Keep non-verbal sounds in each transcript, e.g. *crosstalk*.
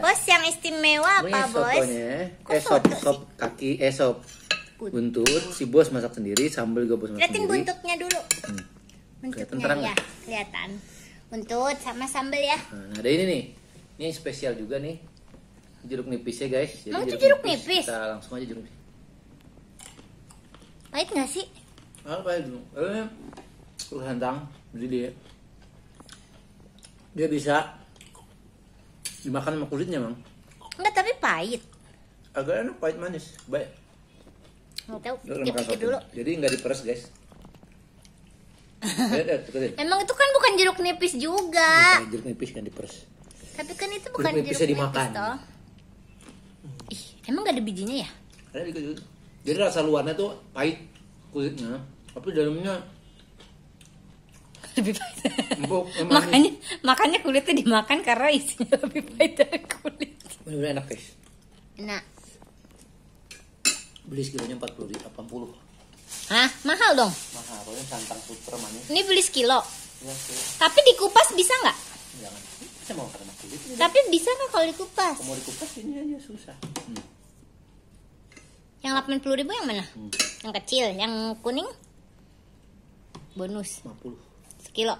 Bos yang istimewa apa bos? esop esop kaki, esop buntut. Si bos masak sendiri, sambal juga bos masak Liatin sendiri. buntutnya dulu. Hmm. Buntutnya ya, kelihatan. Buntut sama sambal ya. Nah, ada ini nih. Ini spesial juga nih. Jeruk nipis ya guys. Jadi Mau jeruk, jeruk nipis? nipis? Kita langsung aja jeruk nipis. Pahit gak sih? Apa pahit dulu. Eh, kurang Jadi dia. Dia bisa dimakan sama kulitnya mang enggak tapi pahit agak enak pahit manis baik nggak tahu pikir dulu jadi nggak diperes guys *laughs* Emang itu kan bukan jeruk nipis juga. Ya, jeruk nipis kan diperes. Tapi kan itu bukan jeruk nipis, jeruk nipis toh. Ih, emang gak ada bijinya ya? Ada Jadi rasa luarnya tuh pahit kulitnya, tapi dalamnya lebih pahit. Buk, makanya makanya kulitnya dimakan karena isinya lebih pahit dari kulit. Benar-benar enak, guys. Enak. Beli sekilonya empat puluh, delapan puluh. Hah? Mahal dong? Mahal, pokoknya santang super manis. Ini beli sekilo? Ya, Tapi dikupas bisa nggak? Jangan. Iya, bisa mau karena kulit. Ini Tapi deh. bisa nggak kalau dikupas? Kalau mau dikupas ini aja susah. Hmm. Yang 80 ribu yang mana? Hmm. Yang kecil, yang kuning? Bonus. 50 kilo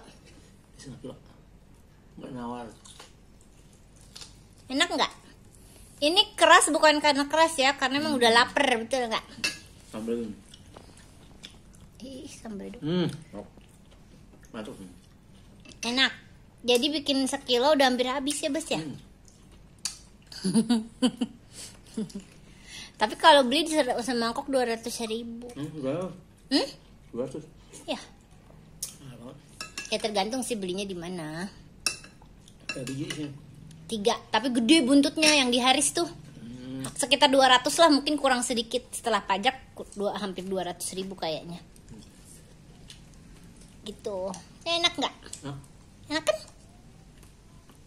setengah kilo enak nggak ini keras bukan karena keras ya karena emang hmm. udah lapar betul nggak sambal ih sambal dong hmm. Masuk. enak jadi bikin sekilo udah hampir habis ya bos ya hmm. *laughs* tapi kalau beli semangkok dua ratus ribu hmm, enggak hmm? 200 ya ya tergantung sih belinya di mana tiga tapi gede buntutnya yang di Haris tuh hmm. sekitar 200 lah mungkin kurang sedikit setelah pajak dua, hampir 200 ribu kayaknya gitu ya, enak nggak huh? enak kan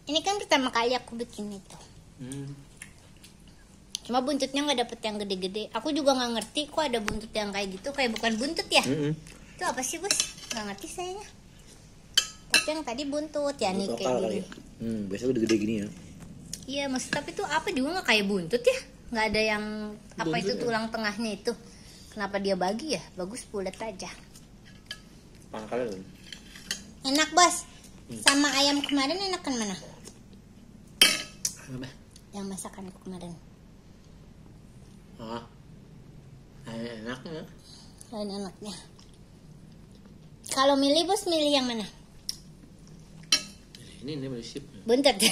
ini kan pertama kali aku bikin itu hmm. cuma buntutnya nggak dapet yang gede-gede aku juga nggak ngerti kok ada buntut yang kayak gitu kayak bukan buntut ya -hmm. itu apa sih bos nggak ngerti sayanya yang tadi buntut ya nih kayak gini. Ya. Hmm, biasanya udah gede gini ya. Iya, maksud tapi tuh apa juga nggak kayak buntut ya? Nggak ada yang buntut apa itu ya? tulang tengahnya itu. Kenapa dia bagi ya? Bagus pulet aja. Pangkal. Enak bos. Hmm. Sama ayam kemarin enakan mana? Apa? Yang masakan kemarin. Oh. Eh, enaknya. Lain enaknya. Kalau milih bos milih yang mana? ini ini berisip bentar *laughs*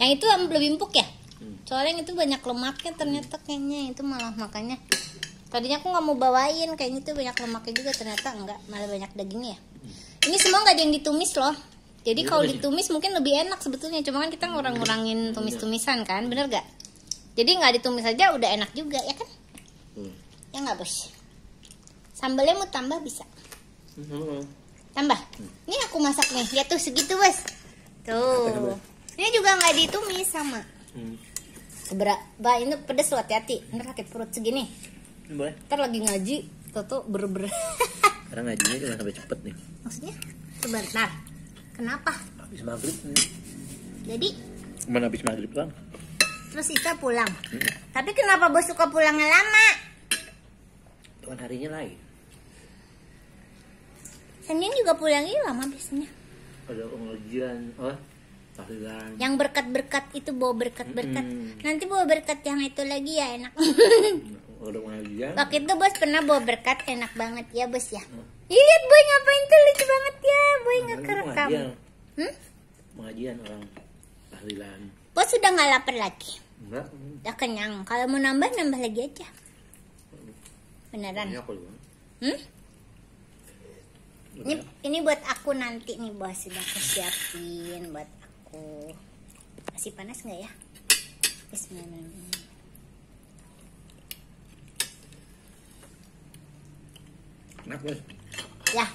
yang itu lebih empuk ya hmm. soalnya yang itu banyak lemaknya ternyata kayaknya itu malah makanya tadinya aku nggak mau bawain kayaknya itu banyak lemaknya juga ternyata enggak malah banyak dagingnya ya hmm. ini semua nggak ada yang ditumis loh jadi kalau ditumis mungkin lebih enak sebetulnya cuma kan kita ngurang-ngurangin tumis-tumisan kan bener gak jadi nggak ditumis aja udah enak juga ya kan hmm. ya nggak bos Sambelnya mau tambah bisa. Hmm. Tambah. Ini aku masak nih. Lihat tuh segitu, Bos. Tuh. Ini juga nggak ditumis sama. seberak. Hmm. Berapa ini pedes loh hati-hati. Ntar sakit perut segini. Boleh. Ntar lagi ngaji, toto berber. *laughs* Karena ngajinya cuma sampai cepet nih. Maksudnya? Sebentar. Kenapa? Habis maghrib. Jadi? Mana habis maghrib kan? Terus Ika pulang. Hmm. Tapi kenapa bos suka pulangnya lama? Tuhan harinya lain. Senin juga pulangnya lama biasanya. Ada pengajian, oh, tahlilan. Yang berkat-berkat itu bawa berkat-berkat. hmm Nanti bawa berkat yang itu lagi ya enak. *laughs* Ada pengajian. Waktu itu bos pernah bawa berkat enak banget ya bos ya. Oh. Iya, Lihat boy ngapain tuh lucu banget ya boy nah, nggak kerekam. Pengajian. Hmm? pengajian orang tahlilan. Bos sudah nggak lapar lagi. Enggak. Udah kenyang. Kalau mau nambah nambah lagi aja. Beneran. Banyak, hmm? ini ini buat aku nanti nih bos sudah aku siapin buat aku masih panas nggak ya Bismillahirrahmanirrahim enak bos ya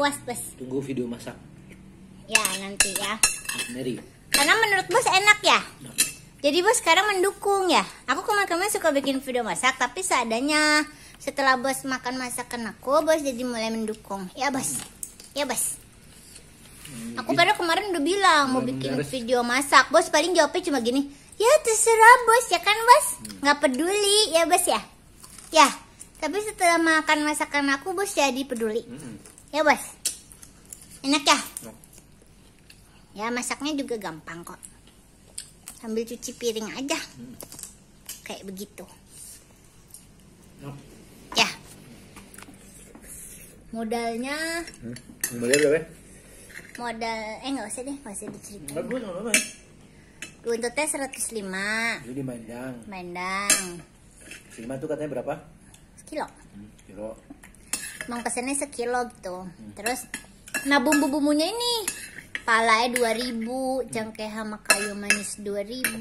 puas bos tunggu video masak ya nanti ya nah, Mary karena menurut bos enak ya jadi bos sekarang mendukung ya aku kemarin-kemarin suka bikin video masak tapi seadanya setelah bos makan masakan aku, bos jadi mulai mendukung. Ya bos, ya bos. Hmm, aku pada kan kemarin udah bilang mau bikin video masak. Bos paling jawabnya cuma gini. Ya terserah bos ya kan bos. Hmm. Nggak peduli ya bos ya. Ya. Tapi setelah makan masakan aku bos jadi peduli. Hmm. Ya bos. Enak ya. Ya masaknya juga gampang kok. Sambil cuci piring aja. Kayak begitu modalnya hmm. modalnya berapa ya? modal eh enggak usah deh nggak usah diceritain bagus nggak apa-apa Buntutnya 105 Jadi mandang Mandang lima tuh katanya berapa? kilo hmm, Kilo Emang pesennya sekilo gitu hmm. Terus Nah bumbu-bumbunya ini Palanya 2000 hmm. Jangkai sama kayu manis 2000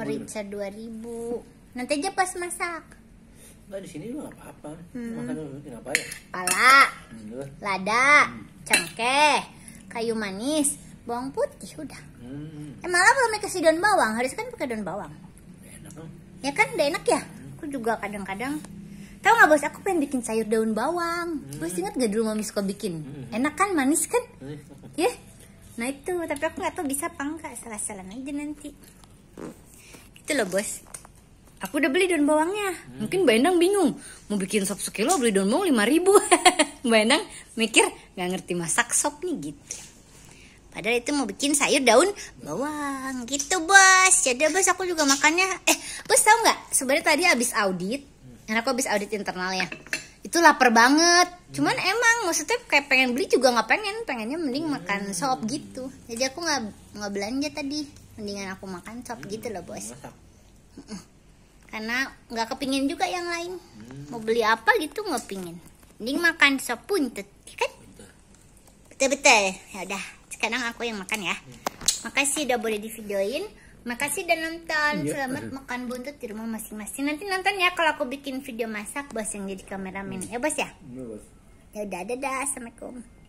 Merica 2000 Nanti aja pas masak nggak di sini juga nggak apa-apa. Hmm. Makan dulu, kenapa ya? Pala, hmm, lada, hmm. cengkeh, kayu manis, bawang putih udah. Hmm. Eh malah belum dikasih daun bawang, harus kan pakai daun bawang. Enak Ya kan udah enak ya? Aku juga kadang-kadang Tahu nggak bos, aku pengen bikin sayur daun bawang. Hmm. Bos inget gak dulu mami suka bikin? Hmm. Enak kan, manis kan? Hmm. Ya, yeah. nah itu. Tapi aku nggak tau bisa apa enggak. Salah-salah aja nanti. Itu loh bos. Aku udah beli daun bawangnya. Hmm. Mungkin Mbak Endang bingung. Mau bikin sop sekilo beli daun bawang lima ribu. *laughs* Mbak Endang mikir nggak ngerti masak sop nih gitu. Padahal itu mau bikin sayur daun bawang gitu bos. Jadi bos aku juga makannya. Eh bos tau nggak? Sebenarnya tadi abis audit. Karena aku abis audit internal ya. Itu lapar banget. Cuman emang maksudnya kayak pengen beli juga nggak pengen. Pengennya mending makan sop gitu. Jadi aku nggak nggak belanja tadi. Mendingan aku makan sop gitu loh bos. Masak karena nggak kepingin juga yang lain mau beli apa gitu nggak pingin ini makan sop buntut ya kan betul betul ya udah sekarang aku yang makan ya makasih udah boleh di videoin makasih udah nonton iya. selamat makan buntut di rumah masing-masing nanti nonton ya kalau aku bikin video masak bos yang jadi kameramen ya bos ya iya, ya udah dadah assalamualaikum